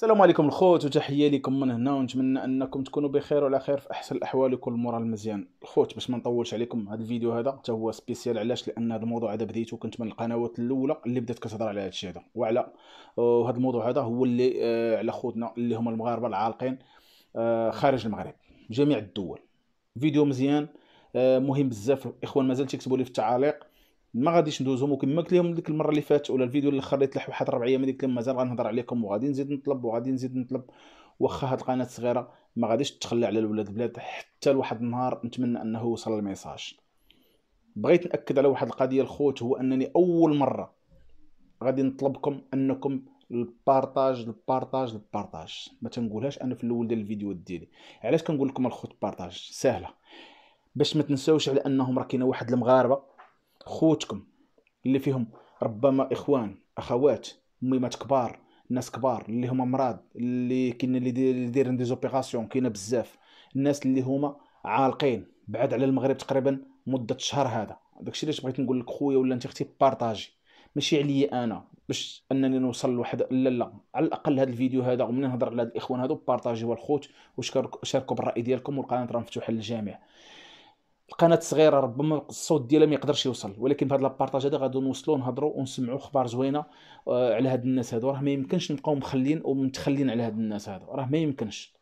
السلام عليكم الخوت وتحيه لكم من هنا ونتمنى انكم تكونوا بخير وعلى خير في احسن الاحوال وكل المورال مزيان الخوت باش ما نطولش عليكم هذا الفيديو هذا حتى هو سبيسيال علاش لان هذا الموضوع هذا بديته كنت من القنوات الاولى اللي بدات كتهضر على هذا الشيء هذا وعلى آه، هذا الموضوع هذا هو اللي آه، على خوتنا اللي هما المغاربه العالقين آه، خارج المغرب جميع الدول فيديو مزيان مهم بزاف الاخوان مازال تكتبوا لي في التعاليق ما غاديش ندوزهم وكما قلت لهم ديك المره اللي فاتت ولا الفيديو الاخر اللي طلع واحد ربع ايام ديك مازال غنهضر عليكم وغادي نزيد نطلب وغادي نزيد نطلب واخا هاد القناه صغيره ما غاديش تخلى على ولاد البلاد حتى لواحد النهار نتمنى انه وصل الميساج بغيت ناكد على واحد القضيه الخوت هو انني اول مره غادي نطلبكم انكم البارطاج البارطاج البارطاج ما تنقولهاش انا في الاول ديال الفيديو ديالي علاش كنقول لكم الخوت بارطاج سهله باش ما تنساوش على انهم راه كاينه واحد المغاربه خوتكم اللي فيهم ربما اخوان اخوات ميمات كبار ناس كبار اللي هما مراد اللي كاين اللي دايرين دي زوبيراسيون كاينه بزاف الناس اللي هما عالقين بعاد على المغرب تقريبا مده شهر هذا داكشي علاش بغيت نقول لك خويا ولا انت اختي بارطاجي ماشي عليا انا باش انني نوصل لواحد لا لا على الاقل هذا الفيديو هذا ومن نهضر على الاخوان هادو بارطاجيوه الخوت وشاركوا بالراي ديالكم والقناه راه مفتوحه للجميع القناه صغيره ربما الصوت ديالها ما يقدرش يوصل ولكن بهذا البارطاج هذا غادي نوصلوا نهضروا ونسمعوا اخبار زوينه آه، على هاد الناس هادو راه ما يمكنش نبقاو مخلين ومتخلين على هاد الناس هادو راه ما يمكنش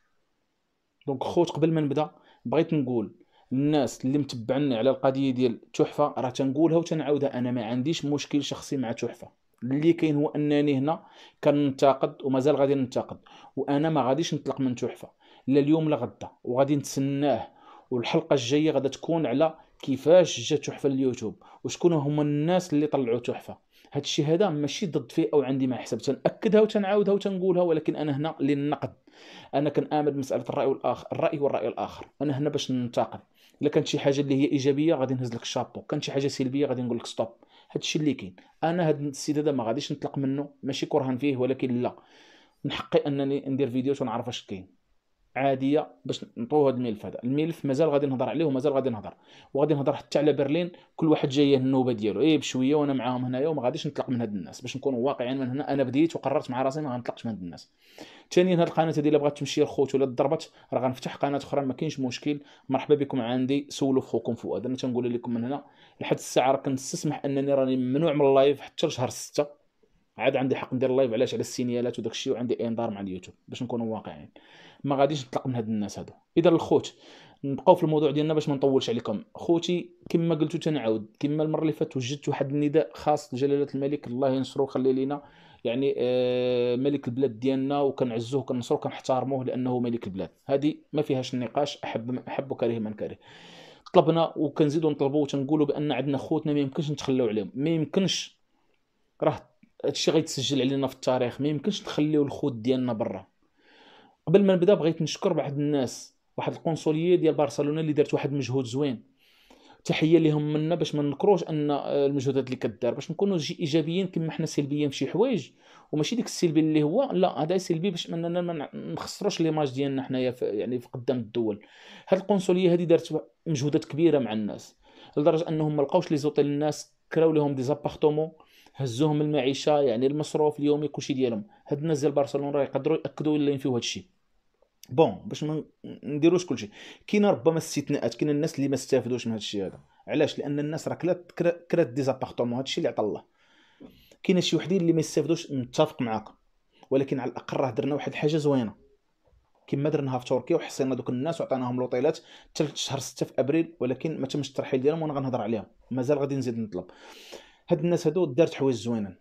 دونك خوت قبل ما نبدا بغيت نقول الناس اللي متبعني على القضيه ديال تحفه راه تنقولها وتنعاودها انا ما عنديش مشكل شخصي مع تحفه اللي كاين هو انني هنا كننتقد ومازال غادي ننتقد وانا ما غاديش نطلق من تحفه لا اليوم لا غدا وغادي نتسناه والحلقه الجايه غادا تكون على كيفاش جا تحفه اليوتيوب وشكون هما الناس اللي طلعوا تحفه هذا الشيء هذا ماشي ضد فيه او عندي ما حسب تناكدها وتنعاودها وتنقولها ولكن انا هنا للنقد انا كنامن بمساله الراي والاخر الراي والراي الاخر انا هنا باش ننتقد الا كانت شي حاجه اللي هي ايجابيه غادي نهز لك الشابو كانت شي حاجه سلبيه غادي نقول لك ستوب هذا الشيء اللي كاين انا هذا السيد هذا ما غاديش نطلق منه ماشي كرهان فيه ولكن لا من حقي انني ندير فيديو ونعرف اش كاين عاديه باش نطوي هذا الملف هذا الملف مازال غادي نهضر عليه ومازال غادي نهضر وغادي نهضر حتى على برلين كل واحد جايه النوبه ديالو ايه بشويه وانا معاهم هنايا وما غاديش نطلق من هاد الناس باش نكونوا واقعيين من هنا انا بديت وقررت مع راسي ما غنطلقش من هاد الناس ثانيا هاد القناه هذه الا بغات تمشي لخوت ولا ضربت راه غنفتح قناه اخرى ما كاينش مشكل مرحبا بكم عندي سولوا خوكم فؤاد انا تنقول لكم من هنا لحد الساعه راه كنستسمح انني راني ممنوع من اللايف حتى لشهر 6 عاد عندي حق ندير لايف علاش على السينيالات وداك الشيء وعندي انذار مع اليوتيوب باش نكونوا واقعيين ما غاديش نطلق من هاد الناس هادو اذا الخوت نبقاو في الموضوع ديالنا باش ما نطولش عليكم خوتي كما قلت تنعاود كما المره اللي فاتت وجدت واحد النداء خاص لجلاله الملك الله ينصرو ويخلي لينا يعني آه ملك البلاد ديالنا وكنعزوه وكننصروه وكنحتارموه لانه ملك البلاد هذه ما فيهاش النقاش احب احب كره من كره طلبنا وكنزيدو نطلبوا وتنقولوا بان عندنا خوتنا ما يمكنش نتخلاو عليهم ما يمكنش راه هادشي غيتسجل علينا في التاريخ ما يمكنش نخليو الخوت ديالنا برا قبل ما نبدا بغيت نشكر واحد الناس واحد القنصليه ديال برشلونه اللي دارت واحد المجهود زوين تحيه لهم منا باش ما نكروش ان المجهودات اللي كدار باش نكونوا ايجابيين كما حنا سلبيين في شي حوايج وماشي ديك السلبي اللي هو لا هذا سلبي باش اننا ما نخسروش ليماج ديالنا حنايا يعني في قدام الدول هاد القنصليه هذه دارت مجهودات كبيره مع الناس لدرجه انهم ما لقاوش لي زوطي الناس كراو لهم دي زابارتومون هزوهم المعيشه يعني المصروف اليومي كلشي ديالهم هاد الناس ديال برشلونه راه يقدروا ياكدوا ولا ينفيو هادشي بون باش ما نديروش كلشي كاينه ربما استثناءات كاين الناس اللي ما استافدوش من هادشي هذا علاش لان الناس راه كلات كرات هاد هادشي اللي عطا الله كاين شي وحدين اللي ما يستافدوش نتفق معاك ولكن على الاقل راه درنا واحد الحاجه زوينه كما درناها في تركيا وحصينا دوك الناس وعطيناهم لوطيلات حتى شهر 6 في ابريل ولكن ما تمش الترحيل ديالهم وانا غنهضر عليهم مازال غادي نزيد نطلب هاد الناس هادو دارت حوايج زوينين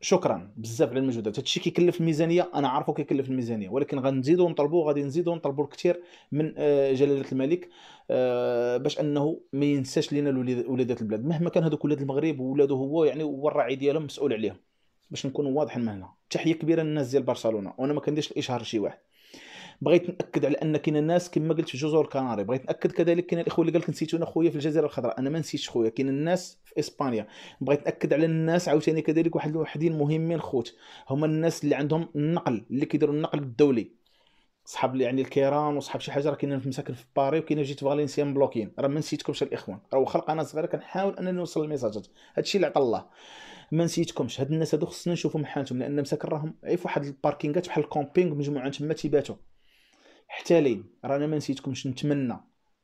شكرا بزاف على المجهودات الشيء كيكلف الميزانيه انا عارفه كيكلف الميزانيه ولكن غنزيدو نطلبوا غادي نزيدو نطلبوا الكثير من آه، جلاله الملك آه، باش انه ما ينساش لينا ولادات البلاد مهما كان هذوك ولاد المغرب وولاده هو يعني هو الراعي ديالهم مسؤول عليهم باش نكون واضحين من هنا تحيه كبيره للناس ديال برشلونه وانا ما كنديرش الاشهار لشي واحد بغيت ناكد على ان كاين الناس كما قلت في جزر الكناري بغيت ناكد كذلك كاين الاخوه اللي قال لك نسيتونا خويا في الجزيره الخضراء انا ما نسيتش خويا كاين الناس في اسبانيا بغيت ناكد على الناس عاوتاني كذلك واحد الوحدين مهمين خوت هما الناس اللي عندهم النقل اللي كيديروا النقل الدولي صحاب يعني الكيران وصحاب شي حاجه راه كاينين مساكن في باري وكاينين جيت فالنسيا مبلوكين راه ما نسيتكمش الاخوان راه واخا القناه صغيره كنحاول انني نوصل الميساجات هادشي اللي عطى الله ما نسيتكمش هاد الناس هادو خصنا نشوفهم حالتهم لان مساكن راهم عيف واحد الباركينغات بحال الكومبينغ مجموعه تما تيباتو حتى لين رانا ما نسيتكمش نتمنى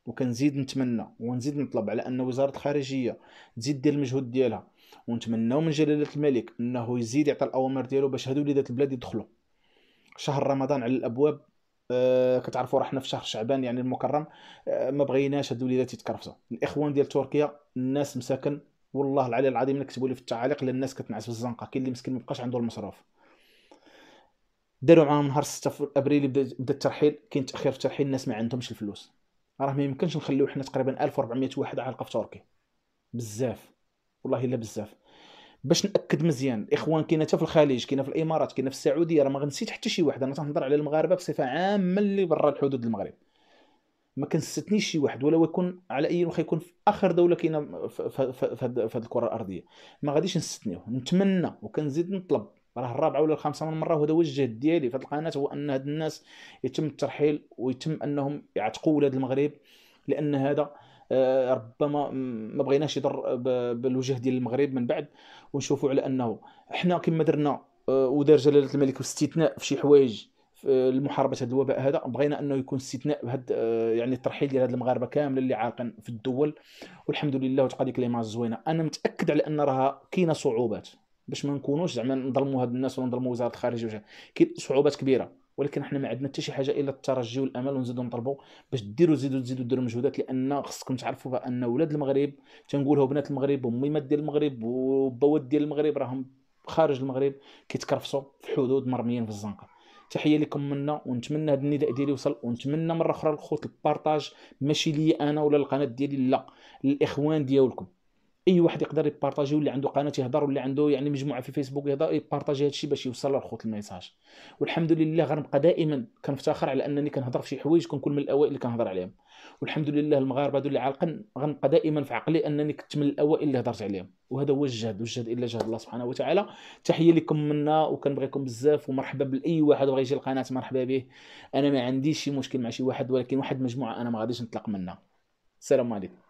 وكنزيد نتمنى ونزيد نطلب على ان وزاره الخارجيه تزيد دير المجهود ديالها ونتمناو من جلاله الملك انه يزيد يعطي الاوامر ديالو باش هادو وليدات البلاد يدخلوا شهر رمضان على الابواب آه كتعرفوا راه حنا في شهر شعبان يعني المكرم آه ما بغيناش هاد الوليدات يتكرفصوا الاخوان ديال تركيا الناس مساكن والله العلي العظيم نكتبوا لي في التعاليق لان الناس كتنعس في الزنقه كاين اللي مسكين مابقاش عنده المصروف داروا معاهم نهار 6 ابريل بدا بدا الترحيل كاين تاخير في الترحيل الناس ما عندهمش الفلوس راه ما يمكنش نخليو حنا تقريبا 1400 واحد عالقه في تركيا بزاف والله الا بزاف باش ناكد مزيان الاخوان كاين حتى في الخليج كاين في الامارات كاين في السعوديه راه ما غنسيت حتى شي واحد انا تنهضر على المغاربه بصفه عامه اللي برا الحدود المغرب ما كنستنيش شي واحد ولا يكون على اي واخا يكون في اخر دوله كاينه في هذه الكره الارضيه ما غاديش نستنيوه نتمنى وكنزيد نطلب راه الرابعه ولا الخامسه من مره وهذا هو الجهد ديالي في هذه القناه هو ان هاد الناس يتم الترحيل ويتم انهم يعتقوا ولاد المغرب لان هذا آه، ربما ما بغيناش يضر بالوجه ديال المغرب من بعد ونشوفوا على انه احنا كما درنا آه، ودار جلاله الملك استثناء في شي حوايج لمحاربه هذا الوباء هذا بغينا انه يكون استثناء بهذا آه، يعني الترحيل ديال هاد المغاربه كامله اللي عاقين في الدول والحمد لله وتقاديك ديك ليماج زوينه انا متاكد على ان راها كاينه صعوبات باش ما نكونوش زعما نظلموا هاد الناس ولا نظلموا وزاره الخارجيه وجه صعوبات كبيره ولكن حنا ما عندنا حتى شي حاجه الا الترجي والامل ونزيدو نطلبوا باش ديروا زيدوا تزيدوا ديروا مجهودات لان خصكم تعرفوا بان ولاد المغرب تنقولوا بنات المغرب وميمات ديال المغرب وبوات ديال المغرب راهم خارج المغرب كيتكرفصوا في حدود مرميين في الزنقه تحيه لكم منا ونتمنى هذا النداء ديالي يوصل ونتمنى مره اخرى الخوت البارطاج ماشي لي انا ولا القناه ديالي لا الاخوان ديالكم اي واحد يقدر يبارطاجي واللي عنده قناه يهضر واللي عنده يعني مجموعه في فيسبوك يهضر يبارطاجي الشيء باش يوصل للخوت الميساج والحمد لله غنبقى دائما كنفتخر على انني كنهضر في شي حوايج كنكون من الاوائل اللي كنهضر عليهم والحمد لله المغاربه هذو اللي عالقن غنبقى دائما في عقلي انني كنت من الاوائل اللي هضرت عليهم وهذا هو الجهد والجهد الا جهد الله سبحانه وتعالى تحيه لكم منا وكنبغيكم بزاف ومرحبا باي واحد بغى يجي القناه مرحبا به انا ما عنديش شي مشكل مع شي واحد ولكن واحد مجموعه انا ما غاديش نطلق منها السلام عليكم